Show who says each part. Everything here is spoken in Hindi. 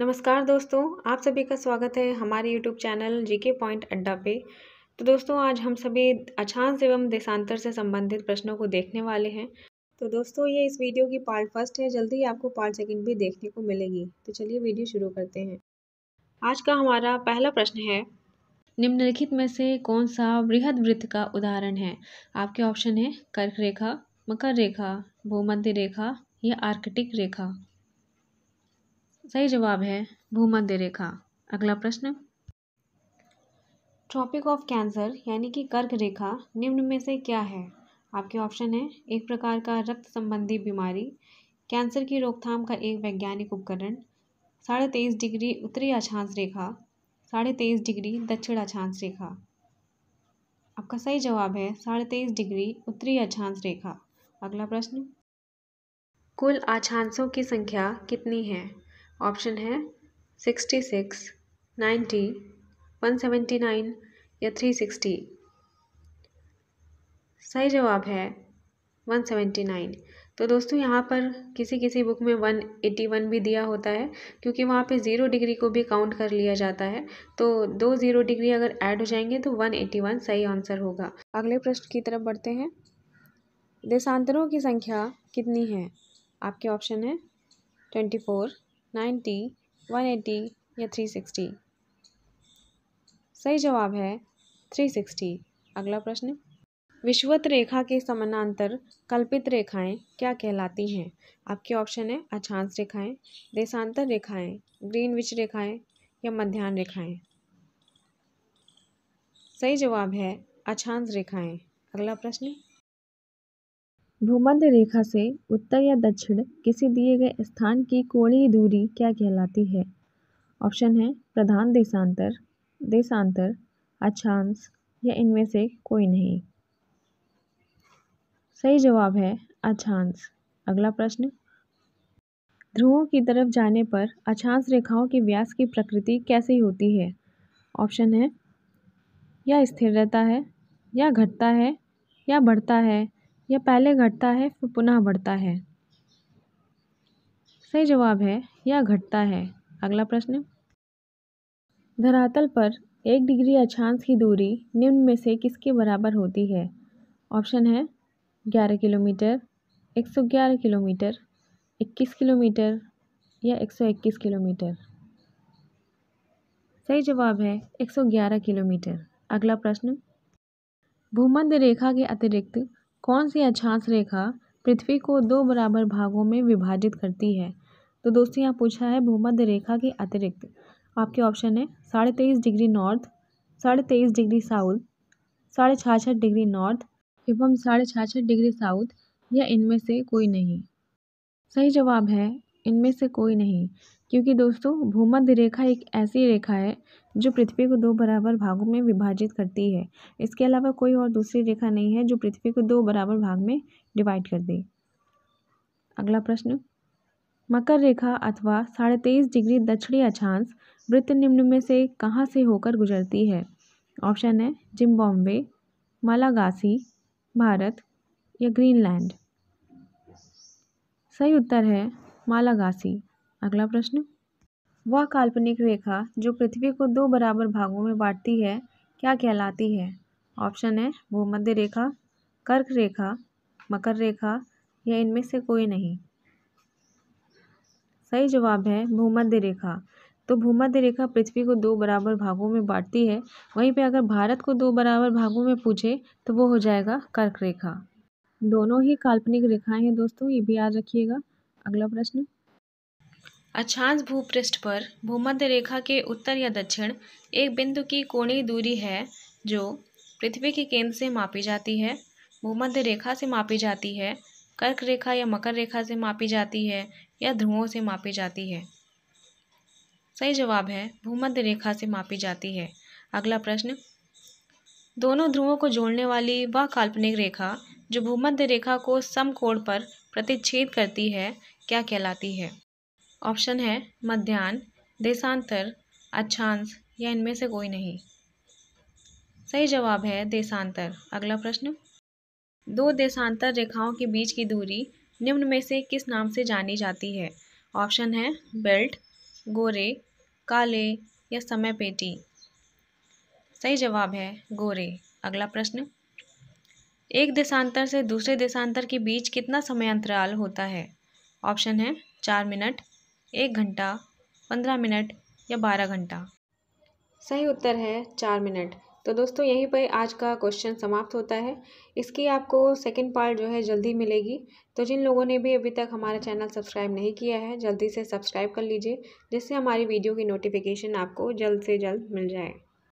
Speaker 1: नमस्कार दोस्तों आप सभी का स्वागत है हमारे यूट्यूब चैनल जीके पॉइंट अड्डा पे तो दोस्तों आज हम सभी अछांश एवं देशांतर से संबंधित प्रश्नों को देखने वाले हैं तो दोस्तों ये इस वीडियो की पार्ट फर्स्ट है जल्दी ही आपको पार्ट सेकंड भी देखने को मिलेगी तो चलिए वीडियो शुरू करते हैं आज का हमारा पहला प्रश्न है निम्नलिखित में से कौन सा वृहद वृत्त का उदाहरण है आपके ऑप्शन है कर्क रेखा मकर रेखा भूमध्य रेखा या आर्कटिक रेखा सही जवाब है भूमध्य रेखा अगला प्रश्न ट्रॉपिक ऑफ कैंसर यानी कि कर्क रेखा निम्न में से क्या है आपके ऑप्शन है एक प्रकार का रक्त संबंधी बीमारी कैंसर की रोकथाम का एक वैज्ञानिक उपकरण साढ़े तेईस डिग्री उत्तरी अक्षांश रेखा साढ़े तेईस डिग्री दक्षिण अक्षांश रेखा आपका सही जवाब है साढ़े तेईस डिग्री उत्तरी अक्षांश रेखा अगला प्रश्न कुल अक्षांशों की संख्या कितनी है ऑप्शन है sixty six ninety one seventy nine या थ्री सिक्सटी सही जवाब है वन सेवेंटी नाइन तो दोस्तों यहाँ पर किसी किसी बुक में वन एटी वन भी दिया होता है क्योंकि वहाँ पे ज़ीरो डिग्री को भी काउंट कर लिया जाता है तो दो ज़ीरो डिग्री अगर ऐड हो जाएंगे तो वन एटी वन सही आंसर होगा अगले प्रश्न की तरफ बढ़ते हैं देशांतरों की संख्या कितनी है आपके ऑप्शन है twenty four ninety one eighty या थ्री सिक्सटी सही जवाब है थ्री सिक्सटी अगला प्रश्न विश्वत रेखा के समानांतर कल्पित रेखाएं क्या कहलाती हैं आपके ऑप्शन है अछांश रेखाएं देशांतर रेखाएं विच रेखाएं या मध्यान्ह रेखाएं सही जवाब है अछांश रेखाएं अगला प्रश्न भूमध्य रेखा से उत्तर या दक्षिण किसी दिए गए स्थान की कोणीय दूरी क्या कहलाती है ऑप्शन है प्रधान देशांतर देशांतर अक्षांश या इनमें से कोई नहीं सही जवाब है अक्षांश अगला प्रश्न ध्रुवों की तरफ जाने पर अक्षांश रेखाओं के व्यास की प्रकृति कैसी होती है ऑप्शन है या स्थिर रहता है या घटता है या बढ़ता है यह पहले घटता है फिर पुनः बढ़ता है सही जवाब है यह घटता है अगला प्रश्न धरातल पर एक डिग्री अक्षांश की दूरी निम्न में से किसके बराबर होती है ऑप्शन है ग्यारह किलोमीटर एक सौ ग्यारह किलोमीटर इक्कीस किलोमीटर या एक सौ इक्कीस किलोमीटर सही जवाब है एक सौ ग्यारह किलोमीटर अगला प्रश्न भूमध्य रेखा के अतिरिक्त कौन सी अक्षांश रेखा पृथ्वी को दो बराबर भागों में विभाजित करती है तो दोस्तों यहाँ पूछा है भूमध्य रेखा के अतिरिक्त आपके ऑप्शन है साढ़े तेईस डिग्री नॉर्थ साढ़े तेईस डिग्री साउथ साढ़े छाछठ डिग्री नॉर्थ एवं साढ़े छाछठ डिग्री साउथ या इनमें से कोई नहीं सही जवाब है इनमें से कोई नहीं क्योंकि दोस्तों भूमध्य रेखा एक ऐसी रेखा है जो पृथ्वी को दो बराबर भागों में विभाजित करती है इसके अलावा कोई और दूसरी रेखा नहीं है जो पृथ्वी को दो बराबर भाग में डिवाइड कर दे अगला प्रश्न मकर रेखा अथवा साढ़े तेईस डिग्री दक्षिणी अक्षांश वृत्त निम्न में से कहाँ से होकर गुजरती है ऑप्शन है जिम्बॉम्बे मालागासी भारत या ग्रीनलैंड सही उत्तर है मालागासी अगला प्रश्न वह काल्पनिक रेखा जो पृथ्वी को दो बराबर भागों में बांटती है क्या कहलाती है ऑप्शन है भूमध्य रेखा कर्क रेखा मकर रेखा या इनमें से कोई नहीं सही जवाब है भूमध्य रेखा तो भूमध्य रेखा पृथ्वी को दो बराबर भागों में बांटती है वहीं पे अगर भारत को दो बराबर भागों में पूछे तो वो हो जाएगा कर्क रेखा दोनों ही काल्पनिक रेखाएं हैं दोस्तों ये भी याद रखिएगा अगला प्रश्न अक्षांश भूपृष्ठ पर भूमध्य रेखा के उत्तर या दक्षिण एक बिंदु की कोणीय दूरी है जो पृथ्वी के केंद्र से मापी जाती है भूमध्य रेखा से मापी जाती है कर्क रेखा या मकर रेखा से मापी जाती है या ध्रुवों से मापी जाती है सही जवाब है भूमध्य रेखा से मापी जाती है अगला प्रश्न दोनों ध्रुवों को जोड़ने वाली वह वा काल्पनिक रेखा जो भूमध्य रेखा को समकोण पर प्रतिच्छेद करती है क्या कहलाती है ऑप्शन है मध्यान्ह देशांतर अच्छांश या इनमें से कोई नहीं सही जवाब है देशांतर अगला प्रश्न दो देशांतर रेखाओं के बीच की दूरी निम्न में से किस नाम से जानी जाती है ऑप्शन है बेल्ट गोरे काले या समय पेटी सही जवाब है गोरे अगला प्रश्न एक देशांतर से दूसरे देशांतर के बीच कितना समय अंतराल होता है ऑप्शन है चार मिनट एक घंटा पंद्रह मिनट या बारह घंटा सही उत्तर है चार मिनट तो दोस्तों यहीं पर आज का क्वेश्चन समाप्त होता है इसकी आपको सेकंड पार्ट जो है जल्दी मिलेगी तो जिन लोगों ने भी अभी तक हमारा चैनल सब्सक्राइब नहीं किया है जल्दी से सब्सक्राइब कर लीजिए जिससे हमारी वीडियो की नोटिफिकेशन आपको जल्द से जल्द मिल जाए